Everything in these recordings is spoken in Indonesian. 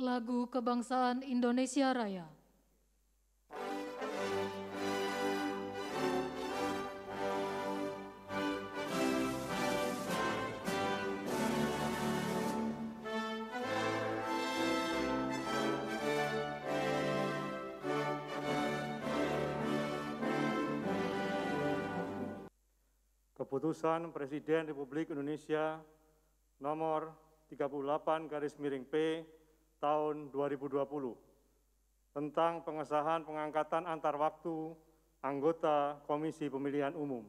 lagu kebangsaan Indonesia Raya. Keputusan Presiden Republik Indonesia nomor 38 garis miring P tahun 2020 tentang pengesahan pengangkatan antar waktu anggota Komisi Pemilihan Umum.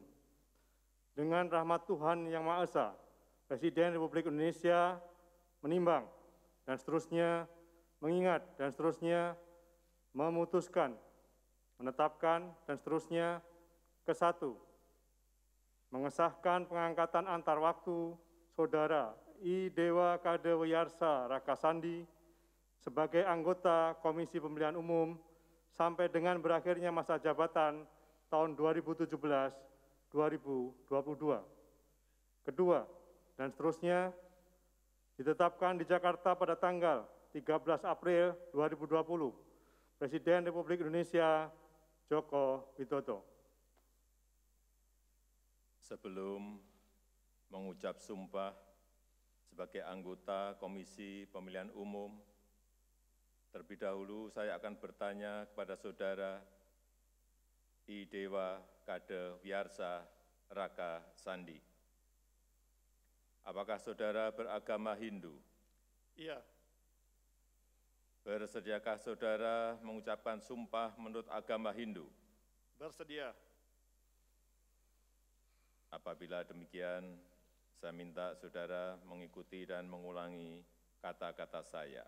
Dengan rahmat Tuhan Yang Maha Esa, Presiden Republik Indonesia menimbang dan seterusnya mengingat dan seterusnya memutuskan, menetapkan dan seterusnya ke satu, mengesahkan pengangkatan antar waktu Saudara I Dewa Raka Sandi sebagai anggota Komisi Pemilihan Umum sampai dengan berakhirnya masa jabatan tahun 2017-2022. Kedua, dan seterusnya, ditetapkan di Jakarta pada tanggal 13 April 2020, Presiden Republik Indonesia Joko Widodo. Sebelum mengucap sumpah sebagai anggota Komisi Pemilihan Umum Terlebih dahulu saya akan bertanya kepada Saudara I Dewa Kade Wiarsa Raka Sandi. Apakah Saudara beragama Hindu? Iya. Bersediakah Saudara mengucapkan sumpah menurut agama Hindu? Bersedia. Apabila demikian, saya minta Saudara mengikuti dan mengulangi kata-kata saya.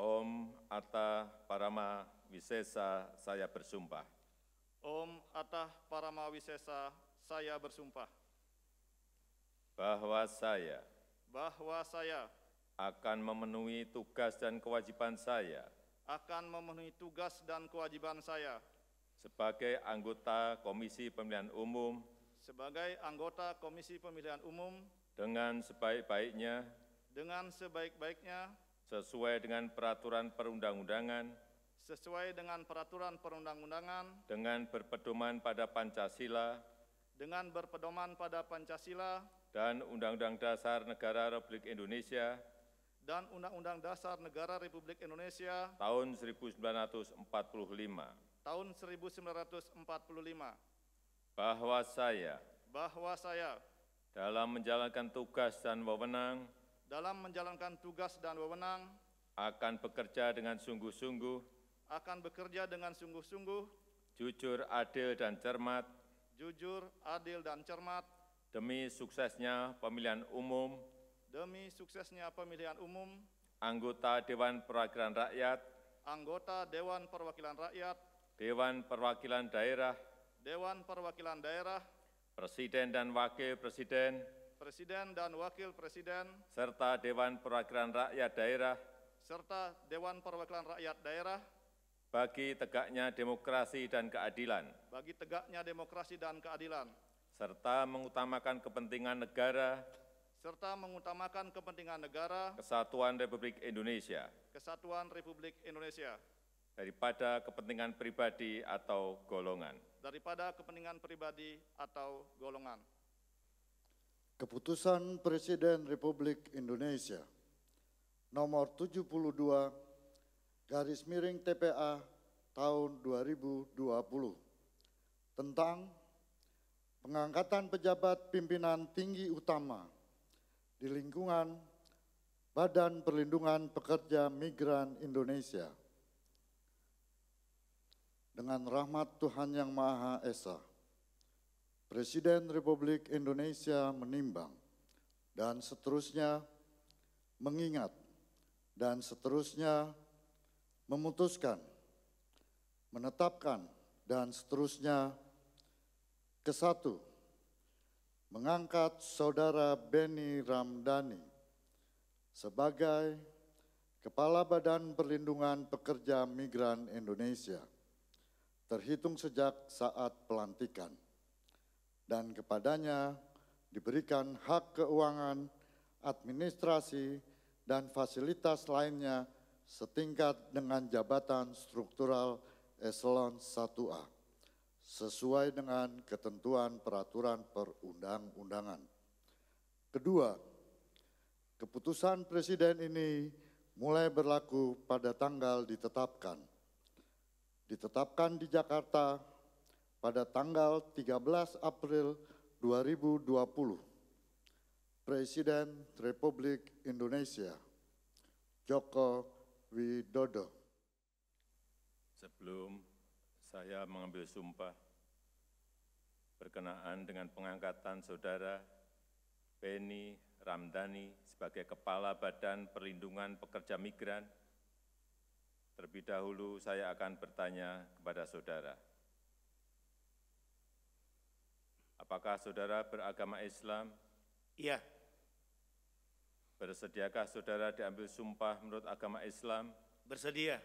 Om Atta Parama Wisesa, saya bersumpah. Om Atta Parama Wisesa, saya bersumpah. Bahwa saya. Bahwa saya. Akan memenuhi tugas dan kewajiban saya. Akan memenuhi tugas dan kewajiban saya. Sebagai anggota Komisi Pemilihan Umum. Sebagai anggota Komisi Pemilihan Umum. Dengan sebaik-baiknya. Dengan sebaik-baiknya sesuai dengan peraturan perundang-undangan sesuai dengan peraturan perundang-undangan dengan berpedoman pada Pancasila dengan berpedoman pada Pancasila dan Undang-Undang Dasar Negara Republik Indonesia dan Undang-Undang Dasar Negara Republik Indonesia tahun 1945 tahun 1945 bahwa saya bahwa saya dalam menjalankan tugas dan wewenang dalam menjalankan tugas dan wewenang akan bekerja dengan sungguh-sungguh akan bekerja dengan sungguh-sungguh jujur, adil dan cermat jujur, adil dan cermat demi suksesnya pemilihan umum demi suksesnya pemilihan umum anggota Dewan Perwakilan Rakyat anggota Dewan Perwakilan Rakyat Dewan Perwakilan Daerah Dewan Perwakilan Daerah Presiden dan Wakil Presiden Presiden dan Wakil Presiden, serta Dewan Perwakilan Rakyat Daerah, serta Dewan Perwakilan Rakyat Daerah, bagi tegaknya demokrasi dan keadilan, bagi tegaknya demokrasi dan keadilan, serta mengutamakan kepentingan negara, serta mengutamakan kepentingan negara, kesatuan Republik Indonesia, kesatuan Republik Indonesia, daripada kepentingan pribadi atau golongan, daripada kepentingan pribadi atau golongan. Keputusan Presiden Republik Indonesia nomor 72 garis miring TPA tahun 2020 tentang pengangkatan pejabat pimpinan tinggi utama di lingkungan Badan Perlindungan Pekerja Migran Indonesia. Dengan rahmat Tuhan Yang Maha Esa, Presiden Republik Indonesia menimbang dan seterusnya mengingat dan seterusnya memutuskan, menetapkan dan seterusnya kesatu mengangkat saudara Benny Ramdhani sebagai Kepala Badan Perlindungan Pekerja Migran Indonesia terhitung sejak saat pelantikan dan kepadanya diberikan hak keuangan, administrasi, dan fasilitas lainnya setingkat dengan jabatan struktural eselon 1A sesuai dengan ketentuan peraturan perundang-undangan. Kedua, keputusan Presiden ini mulai berlaku pada tanggal ditetapkan. Ditetapkan di Jakarta pada tanggal 13 April 2020. Presiden Republik Indonesia Joko Widodo. Sebelum saya mengambil sumpah berkenaan dengan pengangkatan Saudara Beni Ramdhani sebagai Kepala Badan Perlindungan Pekerja Migran, terlebih dahulu saya akan bertanya kepada Saudara. Apakah saudara beragama Islam? Iya. Bersediakah saudara diambil sumpah menurut agama Islam? Bersedia.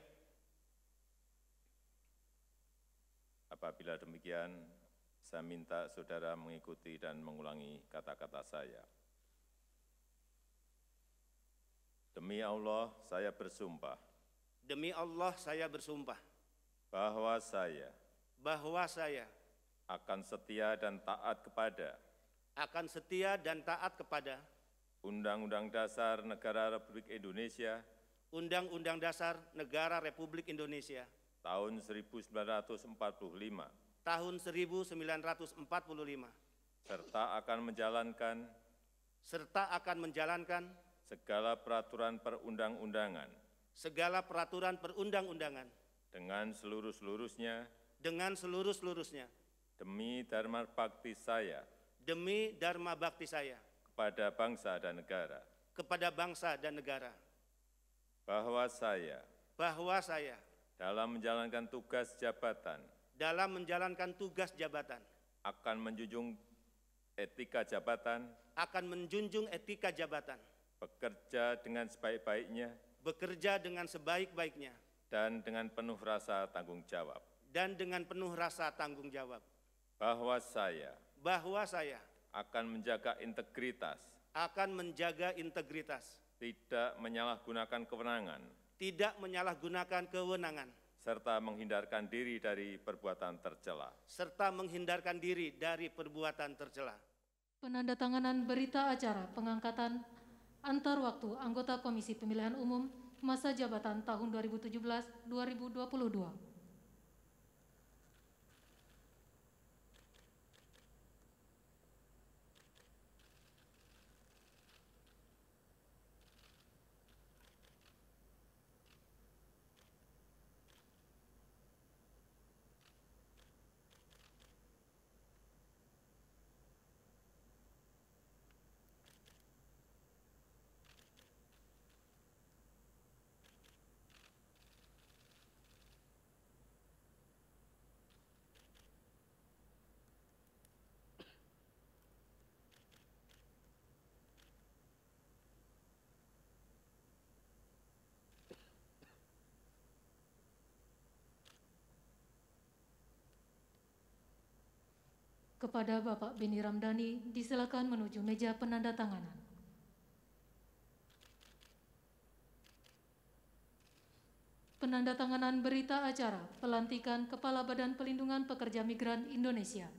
Apabila demikian, saya minta saudara mengikuti dan mengulangi kata-kata saya. Demi Allah, saya bersumpah. Demi Allah, saya bersumpah. Bahwa saya. Bahwa saya akan setia dan taat kepada akan setia dan taat kepada Undang-Undang Dasar Negara Republik Indonesia Undang-Undang Dasar Negara Republik Indonesia tahun 1945 tahun 1945 serta akan menjalankan serta akan menjalankan segala peraturan perundang-undangan segala peraturan perundang-undangan dengan seluruh-seluruhnya dengan seluruh-seluruhnya Demi Dharma Bakti saya. Demi Dharma Bakti saya. Kepada bangsa dan negara. Kepada bangsa dan negara. Bahwa saya. Bahwa saya. Dalam menjalankan tugas jabatan. Dalam menjalankan tugas jabatan. Akan menjunjung etika jabatan. Akan menjunjung etika jabatan. Bekerja dengan sebaik-baiknya. Bekerja dengan sebaik-baiknya. Dan dengan penuh rasa tanggung jawab. Dan dengan penuh rasa tanggung jawab bahwa saya bahwa saya akan menjaga integritas akan menjaga integritas tidak menyalahgunakan kewenangan tidak menyalahgunakan kewenangan serta menghindarkan diri dari perbuatan tercela serta menghindarkan diri dari perbuatan tercela penandatanganan berita acara pengangkatan antar waktu anggota Komisi Pemilihan Umum masa jabatan tahun 2017-2022 Kepada Bapak Beni Ramdhani, disilakan menuju meja penanda tanganan. Penanda tanganan berita acara pelantikan Kepala Badan Pelindungan Pekerja Migran Indonesia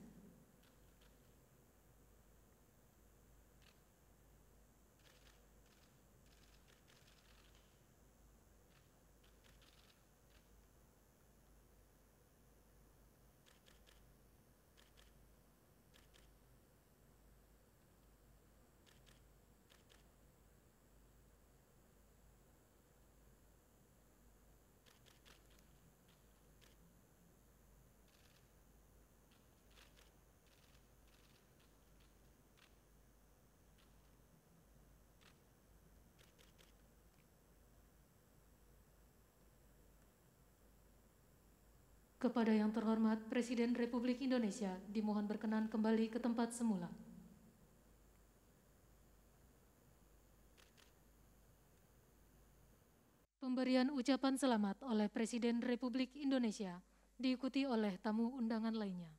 Kepada yang terhormat Presiden Republik Indonesia, dimohon berkenan kembali ke tempat semula. Pemberian ucapan selamat oleh Presiden Republik Indonesia diikuti oleh tamu undangan lainnya.